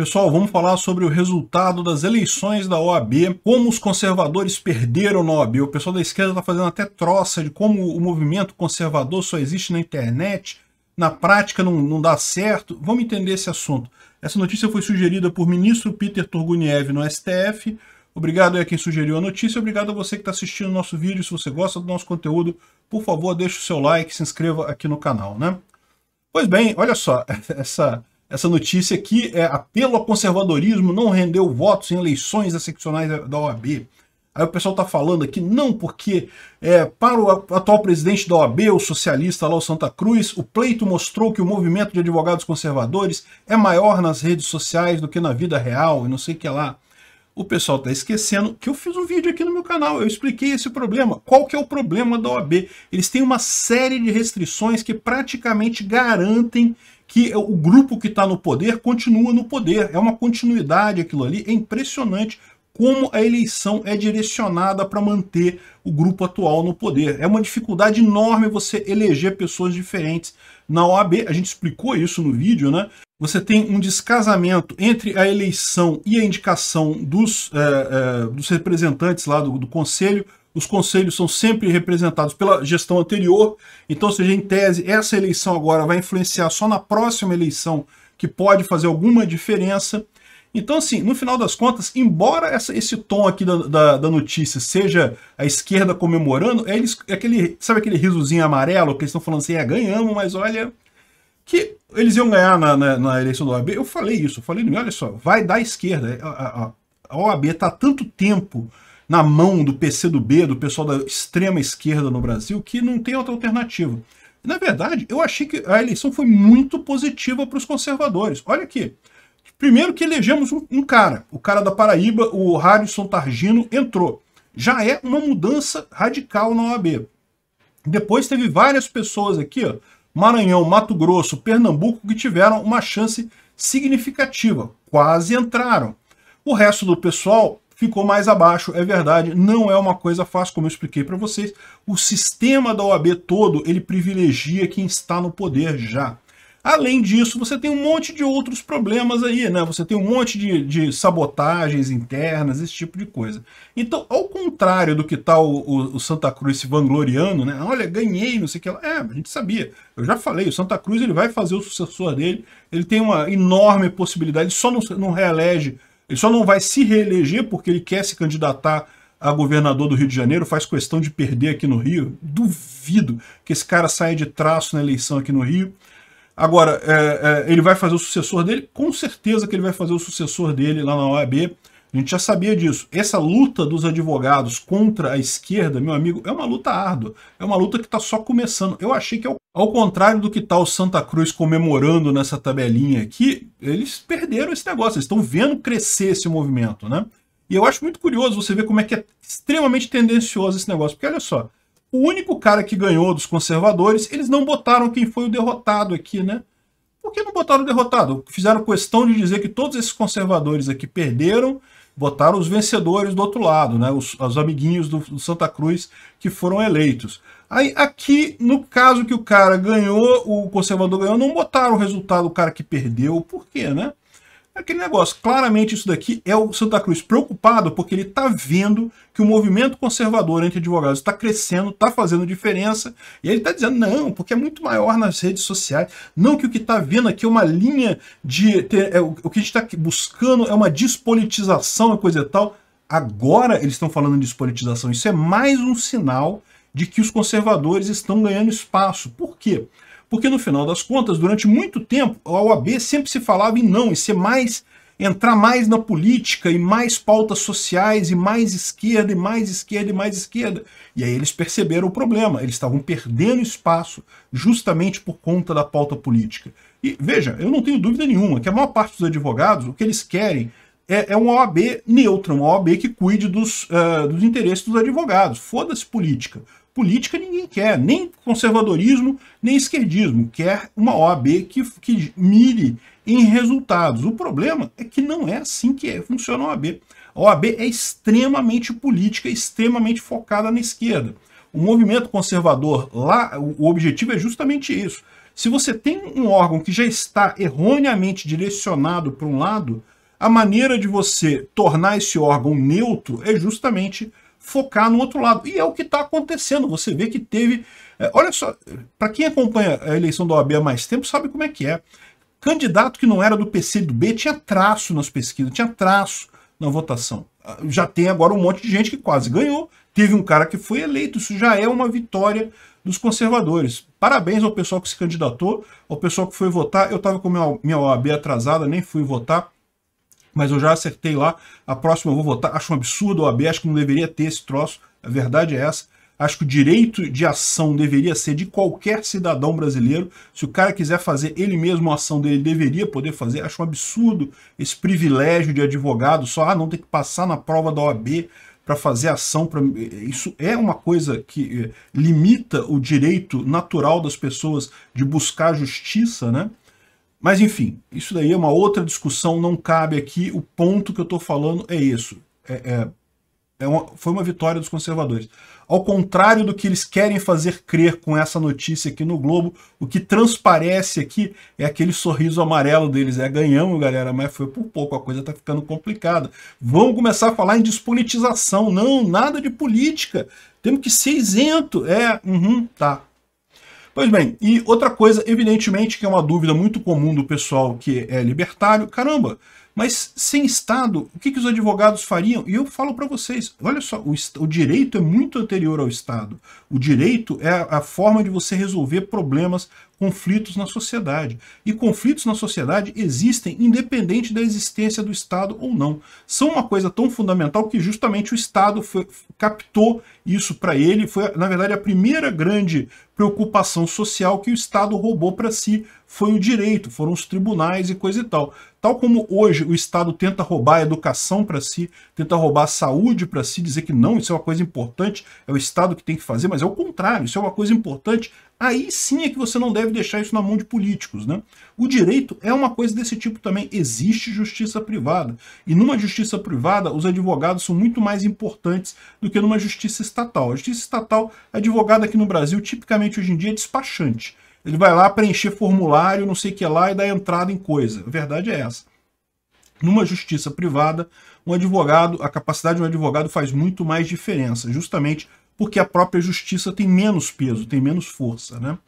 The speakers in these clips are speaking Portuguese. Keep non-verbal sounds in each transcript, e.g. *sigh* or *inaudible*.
Pessoal, vamos falar sobre o resultado das eleições da OAB, como os conservadores perderam na OAB. O pessoal da esquerda está fazendo até troça de como o movimento conservador só existe na internet, na prática não, não dá certo. Vamos entender esse assunto. Essa notícia foi sugerida por ministro Peter Turguniev no STF. Obrigado a quem sugeriu a notícia, obrigado a você que está assistindo o nosso vídeo. Se você gosta do nosso conteúdo, por favor, deixe o seu like, se inscreva aqui no canal, né? Pois bem, olha só, *laughs* essa essa notícia aqui é apelo ao conservadorismo não rendeu votos em eleições seccionais da OAB. Aí o pessoal tá falando aqui, não, porque é, para o atual presidente da OAB, o socialista lá, o Santa Cruz, o pleito mostrou que o movimento de advogados conservadores é maior nas redes sociais do que na vida real, e não sei o que lá o pessoal está esquecendo que eu fiz um vídeo aqui no meu canal, eu expliquei esse problema. Qual que é o problema da OAB? Eles têm uma série de restrições que praticamente garantem que o grupo que está no poder continua no poder. É uma continuidade aquilo ali, é impressionante como a eleição é direcionada para manter o grupo atual no poder. É uma dificuldade enorme você eleger pessoas diferentes na OAB. A gente explicou isso no vídeo, né? você tem um descasamento entre a eleição e a indicação dos, é, é, dos representantes lá do, do, conselho. Os conselhos são sempre representados pela gestão anterior, então, seja, em tese, essa eleição agora vai influenciar só na próxima eleição que pode fazer alguma diferença. Então, assim, no final das contas, embora essa, esse tom aqui da, da, da, notícia seja a esquerda comemorando, é eles, é aquele, sabe aquele risozinho amarelo que eles estão falando assim, é, ganhamos, mas olha, que eles iam ganhar na, na, na eleição da OAB. Eu falei isso, eu falei, olha só, vai dar esquerda. A, a, a OAB está há tanto tempo na mão do PCdoB, do pessoal da extrema esquerda no Brasil, que não tem outra alternativa. Na verdade, eu achei que a eleição foi muito positiva para os conservadores. Olha aqui. Primeiro que elegemos um, um, cara. O cara da Paraíba, o Harrison Targino, entrou. Já é uma mudança radical na OAB. Depois teve várias pessoas aqui, ó, Maranhão, Mato Grosso, Pernambuco, que tiveram uma chance significativa, quase entraram. O resto do pessoal ficou mais abaixo, é verdade, não é uma coisa fácil, como eu expliquei para vocês. O sistema da OAB todo, ele privilegia quem está no poder já. Além disso, você tem um monte de outros problemas aí, né? Você tem um monte de, de sabotagens internas, esse tipo de coisa. Então, ao contrário do que tá o, o, o Santa Cruz se vangloriando, né? Olha, ganhei, não sei o que lá. É, a gente sabia. Eu já falei, o Santa Cruz ele vai fazer o sucessor dele. Ele tem uma enorme possibilidade, ele só não, não reelege, ele só não vai se reeleger porque ele quer se candidatar a governador do Rio de Janeiro, faz questão de perder aqui no Rio. Duvido que esse cara saia de traço na eleição aqui no Rio. Agora, é, é, ele vai fazer o sucessor dele? Com certeza que ele vai fazer o sucessor dele lá na OAB. A gente já sabia disso. Essa luta dos advogados contra a esquerda, meu amigo, é uma luta árdua. É uma luta que está só começando. Eu achei que, ao, ao contrário do que está o Santa Cruz comemorando nessa tabelinha aqui, eles perderam esse negócio. Eles estão vendo crescer esse movimento, né? E eu acho muito curioso você ver como é que é extremamente tendencioso esse negócio. Porque olha só, o único cara que ganhou dos conservadores, eles não botaram quem foi o derrotado aqui, né? Por que não botaram o derrotado? Fizeram questão de dizer que todos esses conservadores aqui perderam, botaram os vencedores do outro lado, né? Os, os amiguinhos do, do, Santa Cruz que foram eleitos. Aí aqui, no caso que o cara ganhou, o conservador ganhou, não botaram o resultado do cara que perdeu. Por quê, né? Aquele negócio, claramente isso daqui é o Santa Cruz preocupado porque ele está vendo que o movimento conservador anti-advogados está crescendo, está fazendo diferença, e ele está dizendo, não, porque é muito maior nas redes sociais. Não que o que está vendo aqui é uma linha de. Ter, é, o, que a gente está buscando é uma despolitização e coisa e tal. Agora eles estão falando de despolitização. Isso é mais um sinal de que os conservadores estão ganhando espaço. Por quê? Porque no final das contas, durante muito tempo, a OAB sempre se falava em não, em ser mais entrar mais na política e mais pautas sociais e mais esquerda e mais esquerda e mais esquerda. E aí eles perceberam o problema, eles estavam perdendo espaço justamente por conta da pauta política. E veja, eu não tenho dúvida nenhuma que a maior parte dos advogados, o que eles querem é, é uma OAB neutra, uma OAB que cuide dos, uh, dos interesses dos advogados. Foda-se política política ninguém quer, nem conservadorismo, nem esquerdismo. Quer uma OAB que, que mire em resultados. O problema é que não é assim que é, funciona a OAB. A OAB é extremamente política, extremamente focada na esquerda. O movimento conservador lá, o objetivo é justamente isso. Se você tem um órgão que já está erroneamente direcionado para um lado, a maneira de você tornar esse órgão neutro é justamente focar no outro lado. E é o que está acontecendo. Você vê que teve. É, olha só, para quem acompanha a eleição da OAB há mais tempo, sabe como é que é. Candidato que não era do PC do B tinha traço nas pesquisas, tinha traço na votação. Ah, já tem agora um monte de gente que quase ganhou. Teve um cara que foi eleito. Isso já é uma vitória dos conservadores. Parabéns ao pessoal que se candidatou, ao pessoal que foi votar. Eu estava com minha, minha OAB atrasada, nem fui votar mas eu já acertei lá. A próxima eu vou votar. Acho um absurdo o OAB, acho que não deveria ter esse troço. A verdade é essa. Acho que o direito de ação deveria ser de qualquer cidadão brasileiro. Se o cara quiser fazer ele mesmo a ação dele, deveria poder fazer. Acho um absurdo esse privilégio de advogado só, ah, não tem que passar na prova da OAB para fazer ação. Pra... Isso é uma coisa que eh, limita o direito natural das pessoas de buscar justiça, né? Mas enfim, isso daí é uma outra discussão, não cabe aqui. O ponto que eu estou falando é isso. É, é, é uma, foi uma vitória dos conservadores. Ao contrário do que eles querem fazer crer com essa notícia aqui no Globo, o que transparece aqui é aquele sorriso amarelo deles. É ganhamos, galera, mas foi por pouco, a coisa está ficando complicada. Vamos começar a falar em despolitização. Não, nada de política. Temos que ser isento. É, uhum, tá, Pois bem, e outra coisa, evidentemente, que é uma dúvida muito comum do pessoal que é libertário, caramba, mas sem Estado, o que, que os advogados fariam? E eu falo para vocês, olha só, o, o, direito é muito anterior ao Estado. O direito é a, a forma de você resolver problemas conflitos na sociedade. E conflitos na sociedade existem independente da existência do Estado ou não. São uma coisa tão fundamental que justamente o Estado foi, captou isso para ele. Foi, na verdade, a primeira grande preocupação social que o Estado roubou para si foi o direito, foram os tribunais e coisa e tal. Tal como hoje o Estado tenta roubar a educação para si, tenta roubar a saúde para si, dizer que não, isso é uma coisa importante, é o Estado que tem que fazer, mas é o contrário, isso é uma coisa importante, Aí sim é que você não deve deixar isso na mão de políticos, né? O direito é uma coisa desse tipo também. Existe justiça privada. E numa justiça privada, os advogados são muito mais importantes do que numa justiça estatal. A justiça estatal, advogado aqui no Brasil, tipicamente hoje em dia é despachante. Ele vai lá preencher formulário, não sei o que lá, e dá entrada em coisa. A verdade é essa. Numa justiça privada, um advogado, a capacidade de um advogado faz muito mais diferença, justamente porque a própria justiça tem menos peso, tem menos força, né?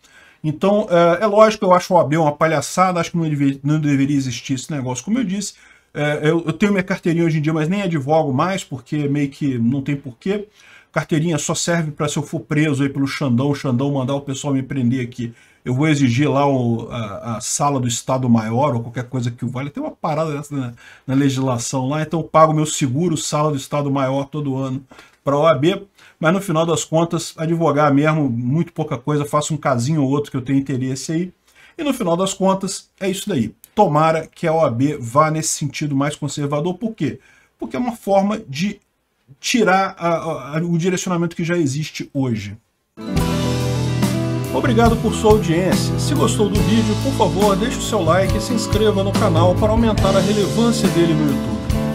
Então, é, é lógico, eu acho o AB uma palhaçada, acho que não deveria, não deveria existir esse negócio, como eu disse, é, eu, eu, tenho minha carteirinha hoje em dia, mas nem advogo mais, porque meio que não tem porquê. Carteirinha só serve para se eu for preso aí pelo Xandão, o Xandão mandar o pessoal me prender aqui. Eu vou exigir lá o, a, a, sala do Estado Maior ou qualquer coisa que o valha. Tem uma parada dessa na, na legislação lá, então eu pago meu seguro, sala do Estado Maior todo ano para a OAB, mas no final das contas, advogar mesmo, muito pouca coisa, faço um casinho ou outro que eu tenho interesse aí, e no final das contas, é isso daí. Tomara que a OAB vá nesse sentido mais conservador, por quê? Porque é uma forma de tirar a, a, o direcionamento que já existe hoje. Obrigado por sua audiência. Se gostou do vídeo, por favor, deixe o seu like e se inscreva no canal para aumentar a relevância dele no YouTube.